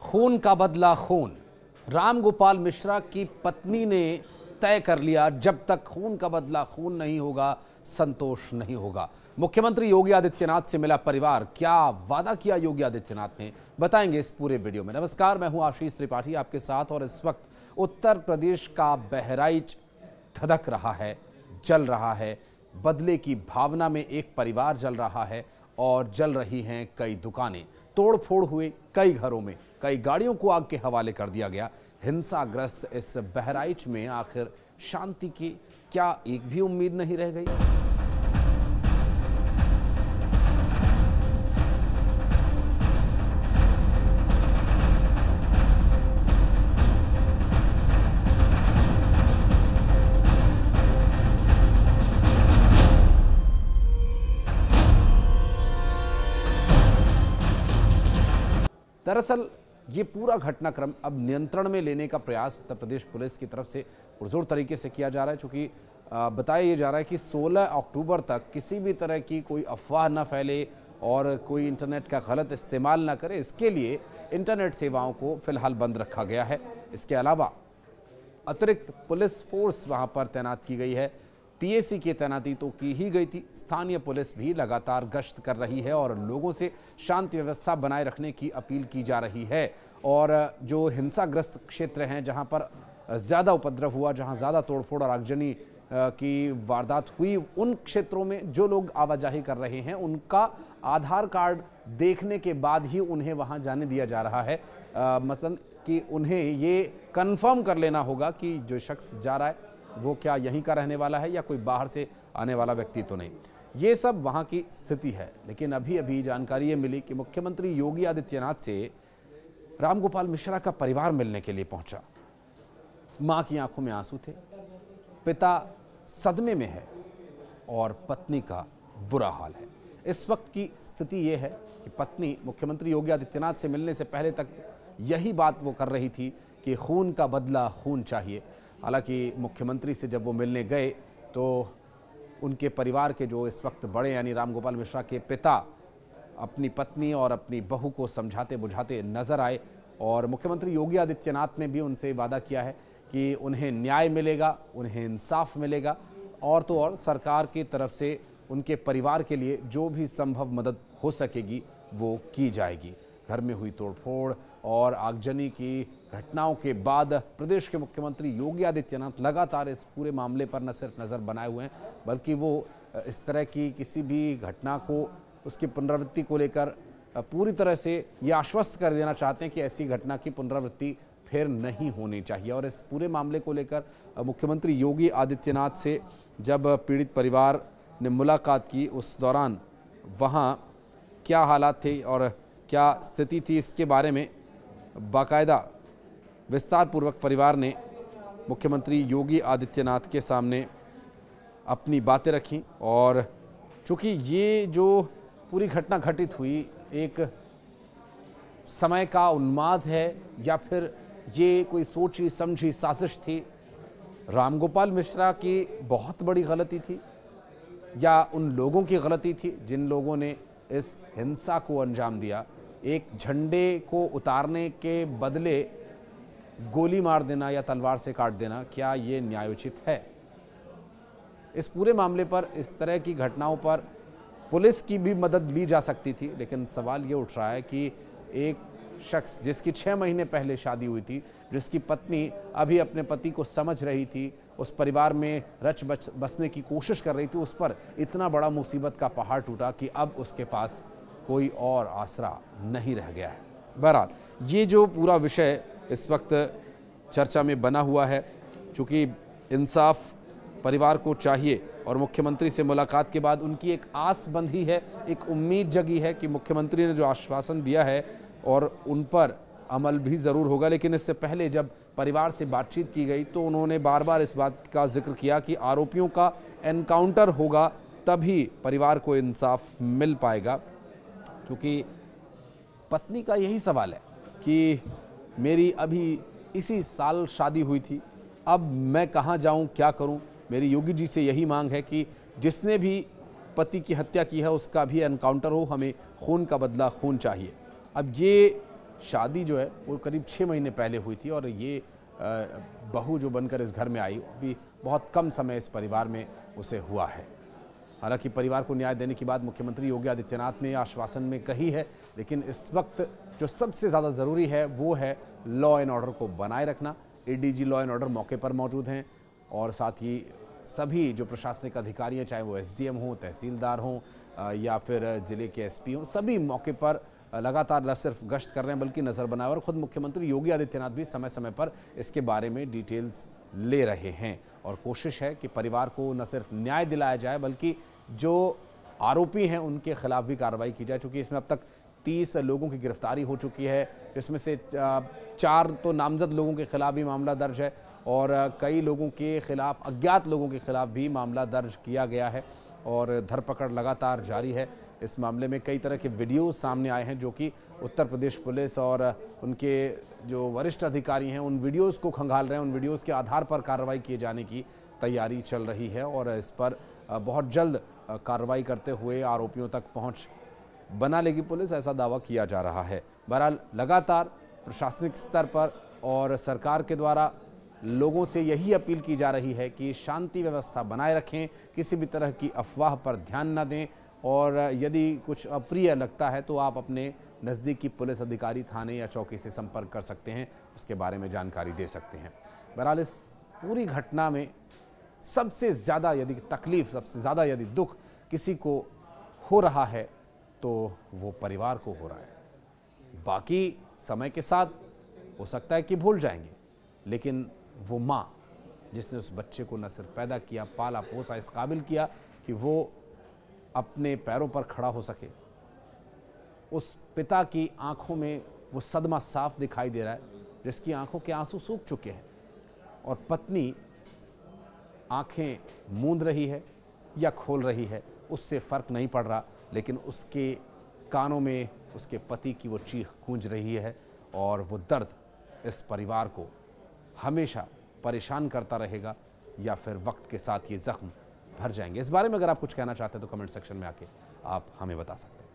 खून का बदला खून राम गोपाल मिश्रा की पत्नी ने तय कर लिया जब तक खून का बदला खून नहीं होगा संतोष नहीं होगा मुख्यमंत्री योगी आदित्यनाथ से मिला परिवार क्या वादा किया योगी आदित्यनाथ ने बताएंगे इस पूरे वीडियो में नमस्कार मैं हूं आशीष त्रिपाठी आपके साथ और इस वक्त उत्तर प्रदेश का बहराइच धधक रहा है जल रहा है बदले की भावना में एक परिवार जल रहा है और जल रही हैं कई दुकानें तोड़फोड़ हुए कई घरों में कई गाड़ियों को आग के हवाले कर दिया गया हिंसाग्रस्त इस बहराइच में आखिर शांति की क्या एक भी उम्मीद नहीं रह गई दरअसल ये पूरा घटनाक्रम अब नियंत्रण में लेने का प्रयास उत्तर प्रदेश पुलिस की तरफ से पुरजोर तरीके से किया जा रहा है चूँकि बताया ये जा रहा है कि 16 अक्टूबर तक किसी भी तरह की कोई अफवाह ना फैले और कोई इंटरनेट का गलत इस्तेमाल ना करे इसके लिए इंटरनेट सेवाओं को फिलहाल बंद रखा गया है इसके अलावा अतिरिक्त पुलिस फोर्स वहाँ पर तैनात की गई है पीएसी की तैनाती तो की ही गई थी स्थानीय पुलिस भी लगातार गश्त कर रही है और लोगों से शांति व्यवस्था बनाए रखने की अपील की जा रही है और जो हिंसाग्रस्त क्षेत्र हैं जहां पर ज़्यादा उपद्रव हुआ जहां ज़्यादा तोड़फोड़ और आगजनी की वारदात हुई उन क्षेत्रों में जो लोग आवाजाही कर रहे हैं उनका आधार कार्ड देखने के बाद ही उन्हें वहाँ जाने दिया जा रहा है मतलब कि उन्हें ये कन्फर्म कर लेना होगा कि जो शख्स जा रहा है वो क्या यहीं का रहने वाला है या कोई बाहर से आने वाला व्यक्ति तो नहीं ये सब वहाँ की स्थिति है लेकिन अभी अभी जानकारी ये मिली कि मुख्यमंत्री योगी आदित्यनाथ से रामगोपाल मिश्रा का परिवार मिलने के लिए पहुंचा माँ की आंखों में आंसू थे पिता सदमे में है और पत्नी का बुरा हाल है इस वक्त की स्थिति ये है कि पत्नी मुख्यमंत्री योगी आदित्यनाथ से मिलने से पहले तक यही बात वो कर रही थी कि खून का बदला खून चाहिए हालांकि मुख्यमंत्री से जब वो मिलने गए तो उनके परिवार के जो इस वक्त बड़े यानी रामगोपाल मिश्रा के पिता अपनी पत्नी और अपनी बहू को समझाते बुझाते नजर आए और मुख्यमंत्री योगी आदित्यनाथ ने भी उनसे वादा किया है कि उन्हें न्याय मिलेगा उन्हें इंसाफ मिलेगा और तो और सरकार की तरफ से उनके परिवार के लिए जो भी संभव मदद हो सकेगी वो की जाएगी घर में हुई तोड़फोड़ और आगजनी की घटनाओं के बाद प्रदेश के मुख्यमंत्री योगी आदित्यनाथ लगातार इस पूरे मामले पर न सिर्फ नज़र बनाए हुए हैं बल्कि वो इस तरह की किसी भी घटना को उसकी पुनरावृत्ति को लेकर पूरी तरह से ये आश्वस्त कर देना चाहते हैं कि ऐसी घटना की पुनरावृत्ति फिर नहीं होनी चाहिए और इस पूरे मामले को लेकर मुख्यमंत्री योगी आदित्यनाथ से जब पीड़ित परिवार ने मुलाकात की उस दौरान वहाँ क्या हालात थे और क्या स्थिति थी इसके बारे में बाकायदा विस्तारपूर्वक परिवार ने मुख्यमंत्री योगी आदित्यनाथ के सामने अपनी बातें रखी और चूँकि ये जो पूरी घटना घटित हुई एक समय का उन्माद है या फिर ये कोई सोची समझी साजिश थी रामगोपाल मिश्रा की बहुत बड़ी गलती थी या उन लोगों की गलती थी जिन लोगों ने इस हिंसा को अंजाम दिया एक झंडे को उतारने के बदले गोली मार देना या तलवार से काट देना क्या ये न्यायोचित है इस पूरे मामले पर इस तरह की घटनाओं पर पुलिस की भी मदद ली जा सकती थी लेकिन सवाल ये उठ रहा है कि एक शख्स जिसकी छः महीने पहले शादी हुई थी जिसकी पत्नी अभी अपने पति को समझ रही थी उस परिवार में रच बच बसने की कोशिश कर रही थी उस पर इतना बड़ा मुसीबत का पहाड़ टूटा कि अब उसके पास कोई और आसरा नहीं रह गया है बहरहाल ये जो पूरा विषय इस वक्त चर्चा में बना हुआ है चूँकि इंसाफ परिवार को चाहिए और मुख्यमंत्री से मुलाकात के बाद उनकी एक आस बंधी है एक उम्मीद जगी है कि मुख्यमंत्री ने जो आश्वासन दिया है और उन पर अमल भी ज़रूर होगा लेकिन इससे पहले जब परिवार से बातचीत की गई तो उन्होंने बार बार इस बात का जिक्र किया कि आरोपियों का एनकाउंटर होगा तभी परिवार को इंसाफ मिल पाएगा क्योंकि पत्नी का यही सवाल है कि मेरी अभी इसी साल शादी हुई थी अब मैं कहाँ जाऊँ क्या करूँ मेरी योगी जी से यही मांग है कि जिसने भी पति की हत्या की है उसका भी एनकाउंटर हो हमें खून का बदला खून चाहिए अब ये शादी जो है वो करीब छः महीने पहले हुई थी और ये बहू जो बनकर इस घर में आई अभी बहुत कम समय इस परिवार में उसे हुआ है हालांकि परिवार को न्याय देने की बात मुख्यमंत्री योगी आदित्यनाथ ने आश्वासन में कही है लेकिन इस वक्त जो सबसे ज़्यादा ज़रूरी है वो है लॉ एंड ऑर्डर को बनाए रखना एडीजी लॉ एंड ऑर्डर मौके पर मौजूद हैं और साथ ही सभी जो प्रशासनिक अधिकारी हैं चाहे वो एसडीएम हों तहसीलदार हों या फिर ज़िले के एसपी हों सभी मौके पर लगातार न सिर्फ गश्त कर रहे हैं बल्कि नज़र बनाए और ख़ुद मुख्यमंत्री योगी आदित्यनाथ भी समय समय पर इसके बारे में डिटेल्स ले रहे हैं और कोशिश है कि परिवार को न सिर्फ न्याय दिलाया जाए बल्कि जो आरोपी हैं उनके खिलाफ भी कार्रवाई की जाए चूँकि इसमें अब तक तीस लोगों की गिरफ्तारी हो चुकी है जिसमें से चार तो नामजद लोगों के खिलाफ भी मामला दर्ज है और कई लोगों के खिलाफ अज्ञात लोगों के खिलाफ भी मामला दर्ज किया गया है और धरपकड़ लगातार जारी है इस मामले में कई तरह के वीडियो सामने आए हैं जो कि उत्तर प्रदेश पुलिस और उनके जो वरिष्ठ अधिकारी हैं उन वीडियोस को खंगाल रहे हैं उन वीडियोस के आधार पर कार्रवाई किए जाने की तैयारी चल रही है और इस पर बहुत जल्द कार्रवाई करते हुए आरोपियों तक पहुंच बना लेगी पुलिस ऐसा दावा किया जा रहा है बहरहाल लगातार प्रशासनिक स्तर पर और सरकार के द्वारा लोगों से यही अपील की जा रही है कि शांति व्यवस्था बनाए रखें किसी भी तरह की अफवाह पर ध्यान न दें और यदि कुछ अप्रिय लगता है तो आप अपने नज़दीकी पुलिस अधिकारी थाने या चौकी से संपर्क कर सकते हैं उसके बारे में जानकारी दे सकते हैं बहरहाल इस पूरी घटना में सबसे ज़्यादा यदि तकलीफ़ सबसे ज़्यादा यदि दुख किसी को हो रहा है तो वो परिवार को हो रहा है बाकी समय के साथ हो सकता है कि भूल जाएंगे लेकिन वो माँ जिसने उस बच्चे को न सिर्फ पैदा किया पाला पोसा इस काबिल किया कि वो अपने पैरों पर खड़ा हो सके उस पिता की आंखों में वो सदमा साफ दिखाई दे रहा है जिसकी आंखों के आंसू सूख चुके हैं और पत्नी आंखें मूंद रही है या खोल रही है उससे फ़र्क नहीं पड़ रहा लेकिन उसके कानों में उसके पति की वो चीख गूंज रही है और वो दर्द इस परिवार को हमेशा परेशान करता रहेगा या फिर वक्त के साथ ये ज़ख्म भर जाएंगे इस बारे में अगर आप कुछ कहना चाहते हैं तो कमेंट सेक्शन में आके आप हमें बता सकते हैं